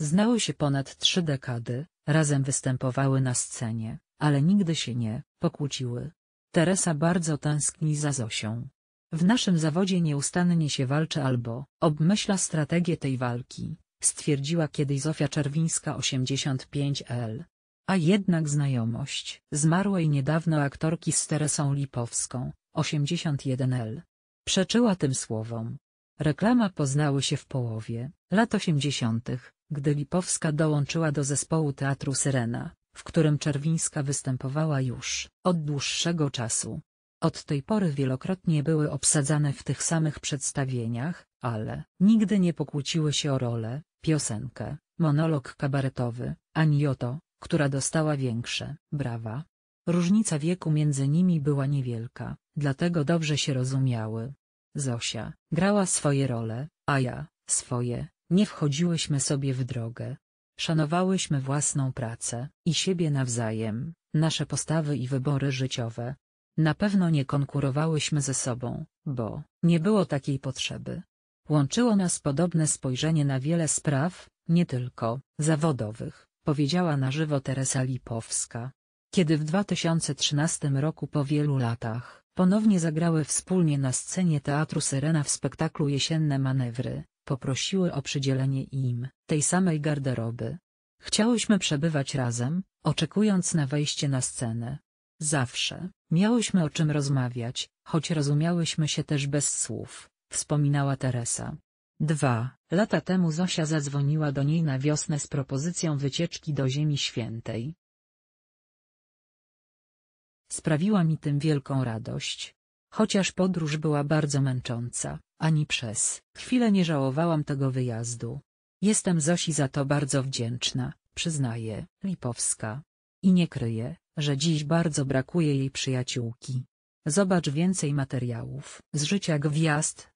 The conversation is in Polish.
Znały się ponad trzy dekady, razem występowały na scenie, ale nigdy się nie pokłóciły. Teresa bardzo tęskni za Zosią. W naszym zawodzie nieustannie się walczy albo obmyśla strategię tej walki, stwierdziła kiedyś Zofia Czerwińska 85L. A jednak znajomość zmarłej niedawno aktorki z Teresą Lipowską 81L przeczyła tym słowom. Reklama poznały się w połowie lat 80 gdy Lipowska dołączyła do zespołu Teatru Syrena, w którym Czerwińska występowała już od dłuższego czasu. Od tej pory wielokrotnie były obsadzane w tych samych przedstawieniach, ale nigdy nie pokłóciły się o rolę, piosenkę, monolog kabaretowy, ani o to, która dostała większe brawa. Różnica wieku między nimi była niewielka, dlatego dobrze się rozumiały. Zosia grała swoje role, a ja swoje. Nie wchodziłyśmy sobie w drogę. Szanowałyśmy własną pracę i siebie nawzajem, nasze postawy i wybory życiowe. Na pewno nie konkurowałyśmy ze sobą, bo nie było takiej potrzeby. Łączyło nas podobne spojrzenie na wiele spraw, nie tylko zawodowych, powiedziała na żywo Teresa Lipowska. Kiedy w 2013 roku po wielu latach ponownie zagrały wspólnie na scenie Teatru Serena w spektaklu Jesienne Manewry, Poprosiły o przydzielenie im tej samej garderoby. Chciałyśmy przebywać razem, oczekując na wejście na scenę. Zawsze miałyśmy o czym rozmawiać, choć rozumiałyśmy się też bez słów, wspominała Teresa. Dwa lata temu Zosia zadzwoniła do niej na wiosnę z propozycją wycieczki do Ziemi Świętej. Sprawiła mi tym wielką radość, Chociaż podróż była bardzo męcząca, ani przez chwilę nie żałowałam tego wyjazdu. Jestem Zosi za to bardzo wdzięczna, przyznaje, Lipowska. I nie kryje, że dziś bardzo brakuje jej przyjaciółki. Zobacz więcej materiałów z życia gwiazd